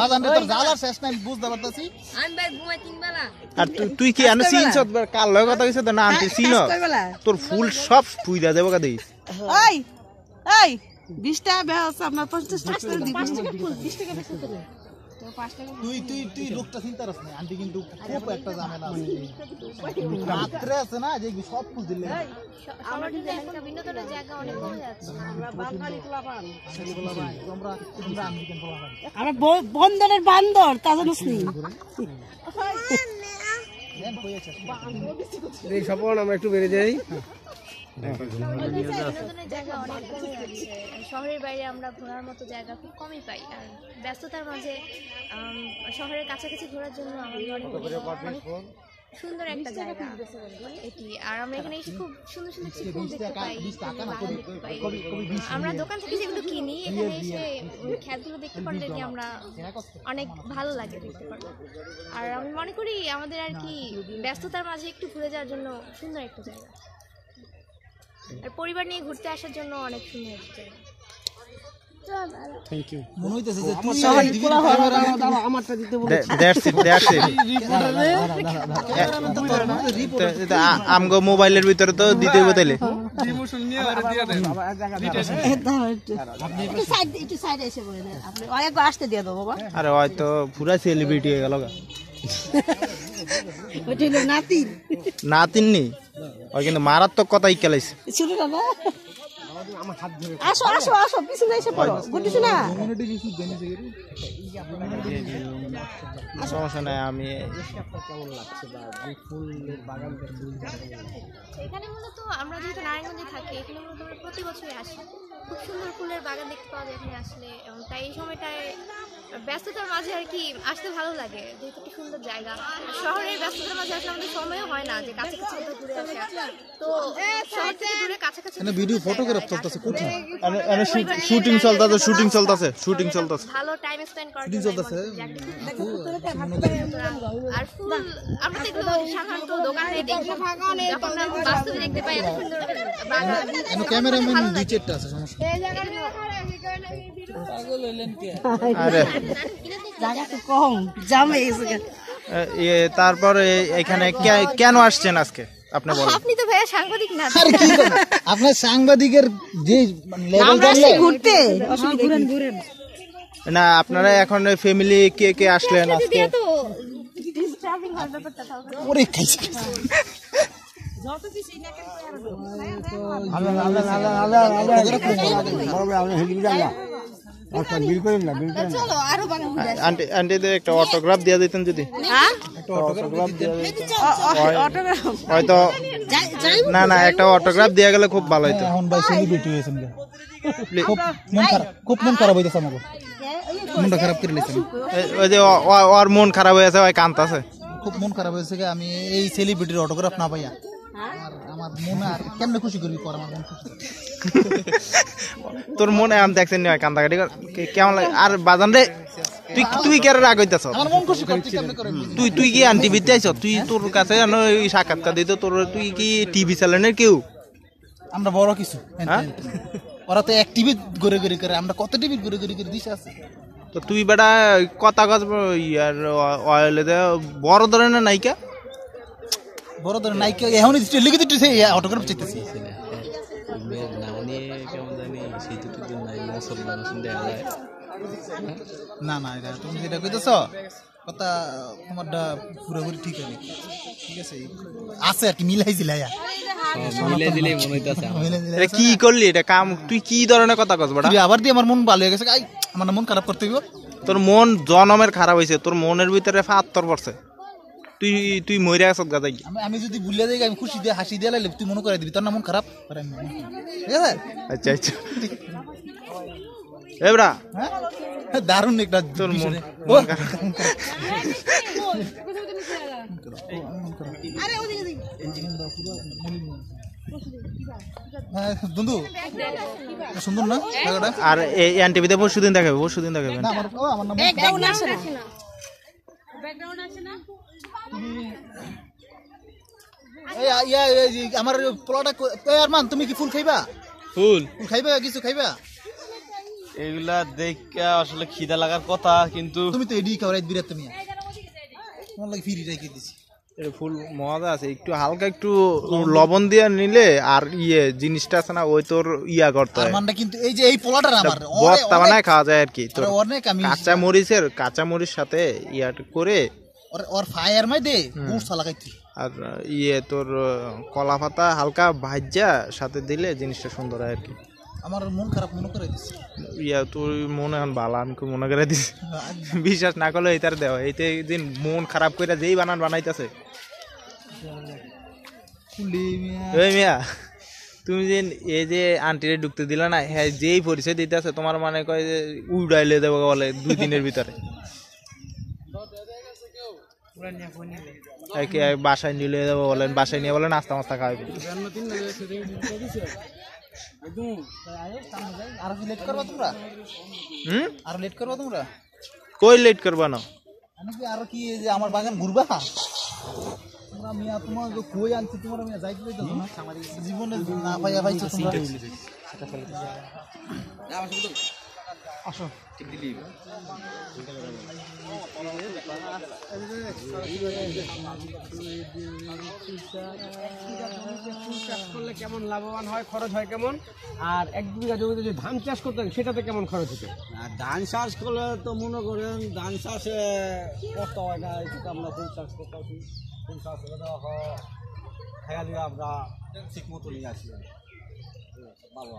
বাজান রে তোর জ্বালার বুঝতে পারতাছি তুই কি আনো সিন সব কাল লয় কথা কইছ তো না আনতে হ্যাঁ, ফুল সব ফুই দা দেবো কাদি এই এই 20 টাকা বেহাস আপনার টাকা দিব 20 টাকা বেচতে তুই তুই তুই লোকটা চিন্তা আন্টি কিন্তু খুব একটা ঝামেলা আছে রাত্রে আছে না যে সব কিছু দিলে আমরা বন্ধনের বান্দর তা জানিস নি আমরা একটু বেড়ে যাই হ্যাঁ। হ্যাঁ। শহরের বাইরে আমরা ঘোরার মতো জায়গা খুব কমই পাই আর ব্যস্ততার মাঝে শহরের কাছাকাছি ঘোরার জন্য আমাদের অনেক সুন্দর একটা জায়গা এটি আর আমরা এখানে এসে খুব সুন্দর সুন্দর ফুল দেখতে পাই দেখতে পাই আমরা দোকান থেকে যেগুলো কিনি এখানে এসে খ্যাতগুলো দেখতে পারলে কি আমরা হ্যাঁ, অনেক ভালো লাগে দেখতে পারবো আর আমি মনে করি আমাদের আর কি ব্যস্ততার মাঝে একটু ঘুরে যাওয়ার জন্য সুন্দর একটা জায়গা আর পরিবার নিয়ে ঘুরতে আসার জন্য অনেক হচ্ছে মোবাইলের ভিতরে তো দিতে হবে তাইলে আসতে আরে হয়তো পুরা সেলিব্রিটি হয়ে গেল নাতিন নাতিন নি ওই কিন্তু মারাত্মক কথাই ইকালাইছে ছিল সমস্যা নাই আমি প্রতি বছরই আসি খুব সুন্দর ফুলের বাগান দেখতে পাওয়া যায় এখানে আসলে এবং তাই এই সময়টায় ব্যস্ততার মাঝে আর কি আসতে ভালো লাগে যেহেতু একটি সুন্দর জায়গা শহরের ব্যস্ততার মাঝে আসলে আমাদের সময়ও হয় না যে কাছে কোথাও ঘুরে আসা তো শহর থেকে দূরে ভিডিও ফটোগ্রাফ চলতেছে কোথায় আমি শুটিং চলতেছে শুটিং চলতাছে শুটিং চলতেছে ভালো টাইম স্পেন্ড করা শুটিং চলতেছে আর ফুল আমরা তো দোকানে দেখি বাস্তবে দেখতে পাই ক্যামেরাম্যান দুই চারটা আছে সমস্যা আরে জায়গা তো কম জাম হয়ে আল্লাহ তারপরে এখানে কেন আসছেন আজকে আল্লাহ আল্লাহ আল্লাহ আল্লাহ আল্লাহ আল্লাহ আল্লাহ আল্লাহ আল্লাহ আপনার সাংবাদিকের আল্লাহ মানে আল্লাহ ঘুরতে আল্লাহ আল্লাহ না আপনারা এখন ফ্যামিলি কে কে আসলেন আজকে আল্লাহ আল্লাহ আল্লাহ আল্লাহ আল্লাহ আল্লাহ আল্লাহ আচ্ছা বিল করেন না বিল করেন চলো আরো আন্টি আন্টিদের একটা অটোগ্রাফ দিয়ে দিতেন যদি হ্যাঁ অটোগ্রাফ দিয়ে অটোগ্রাফ হয়তো না না একটা অটোগ্রাফ দিয়ে গেলে খুব ভালো হতো হ্যাঁ, এখন ভাই সেলিব্রিটি হয়েছেন খুব মন খারাপ খুব মন খারাপ হইতাছে আমার মনটা হ্যাঁ, খারাপ করে হ্যাঁ, নিয়েছেন ওই যে ওর মন খারাপ হয়েছে ভাই কান্তাছে খুব মন খারাপ হয়েছে আমি এই সেলিব্রিটির অটোগ্রাফ না পাইয়া তোর মনে আম দেখছেন না কাটি কেমন লাগে আর বাজান রে তুই তুই কে রাগ হইতাছ তুই তুই কি আন টিভিতে আইছ তুই তোর কাছে জানো এই সাক্ষাৎকার দিতে তোর তুই কি টিভি চ্যানেলের কেউ আমরা বড় কিছু হ্যাঁ, হ্যাঁ? হ্যাঁ, ওরা তো এক টিভি ঘুরে ঘুরে করে আমরা কত টিভি ঘুরে ঘুরে করে দিছে আছে তো তুই বেটা কথা কথা ইয়ার অয়েলে বড় ধরনের নাইকা বড় ধরে নাই এখন লিখে সেই না না এটা তুমি যেটা কইতেছ কথা পুরোপুরি ঠিক আছে ঠিক আছে আছে আর কি মিলাই কি করলি এটা কাম তুই কি ধরনের কথা কস বড়া আবার দিয়ে আমার মন ভালো হয়ে গেছে আমার মন খারাপ করতে তোর মন জনমের খারাপ হয়েছে তোর মনের ভিতরে ফাত্তর পড়ছে তুই তুই মরে আসত গাজাই আমি যদি ভুলে যাই আমি খুশি দিয়ে হাসি দিয়ে লাইলে তুই মনে করে দিবি তোর না মন খারাপ ঠিক আছে আচ্ছা আচ্ছা এবরা হ্যাঁ? হ্যাঁ, দারুণ একটা তোর মন হ্যাঁ, বন্ধু সুন্দর না আর এই এনটিভিতে পরশুদিন দেখাবে পরশুদিন দেখাবে দেখাবেন আমার নাম ব্যাকগ্রাউন্ড আছে না আমার পোলাটা আরমান তুমি কি ফুল খাইবা ফুল ফুল খাইবা কিছু খাইবা এগুলা দেখা আসলে খিদা লাগার কথা কিন্তু তুমি তো এডি খাওয়াই বিরাট তুমি ফিরি রাখি দিছি ফুল মজা আছে একটু হালকা একটু লবণ দিয়ে নিলে আর ইয়ে জিনিসটা আছে না ওই তোর ইয়া করতে হয় মানে কিন্তু এই যে এই আমার বস্তা বানায় খাওয়া যায় আর কি তোর অনেক আমি কাঁচা মরিচের কাঁচা মরিচ সাথে ইয়া করে ওর ওর ফায়ার মাই দে আর ইয়ে তোর কলা পাতা হালকা ভাজ্যা সাথে দিলে জিনিসটা সুন্দর হয় আর কি আমার মন খারাপ মনে করে ইয়া তোর মন এখন ভালো আমি খুব মনে করে দিছি হ্যাঁ। বিশ্বাস না করলে এইটার দেও এইতে দিন মন খারাপ করে যেই বানান বানাইতেছে ওই মিয়া তুমি যে এই যে আন্টিরে ঢুকতে দিলে না হ্যাঁ যেই পরিচয় দিতে আছে তোমার মানে কয় যে উড়াইলে দেবো বলে দুই দিনের ভিতরে বাসায় নিয়ে দেবো বলেন বাসায় নিয়ে বলেন আস্তা মাস্তা খাওয়াবে লেট করবা তোমরা হুম আর লেট করবা তোমরা কই লেট করবা না আমি কি আর কি যে আমার বাগান ঘুরবা তোমরা মিয়া তোমার কই আনছি তোমরা যাইতে জীবনে না পাইয়া পাইছো তোমরা আসো করলে কেমন লাভবান হয় খরচ হয় কেমন আর এক বিঘা জমিতে যদি ধান চাষ করতে সেটাতে কেমন খরচ হতো ধান চাষ করলে তো মনে করেন ধান চাষে কষ্ট হয় না এটা আমরা ফুল চাষ করতে পারছি ফুল চাষ করে খেয়ালি আমরা ঠিক মতো নিয়ে আসি বাবা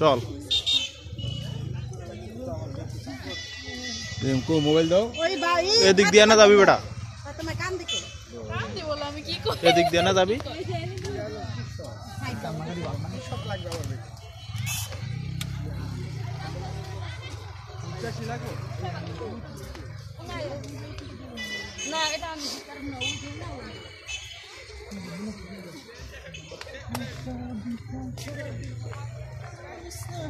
চল রিমকু মোবাইল দাও এদিক দিয়ে না যাবি বেটা এদিক দিয়ে না যাবি না এটা আমি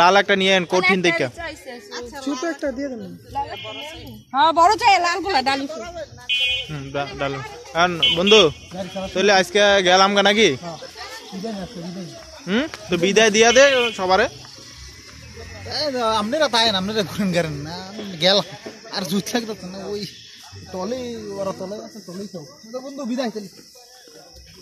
লাল একটা নিয়ে কঠিন দেখে আচ্ছা, ছোট একটা দিয়ে হ্যাঁ বড় চাই লাল বন্ধু তাহলে আজকে গেলাম গা নাকি হুম তো বিদায় দিয়া দে সবারে আপনারা পায়েন আপনারা ঘুরেন গেলেন না গেলাম আর জুত লাগতো না ওই তলে ওরা তলে আছে তলেই তো বন্ধু বিদায় তাহলে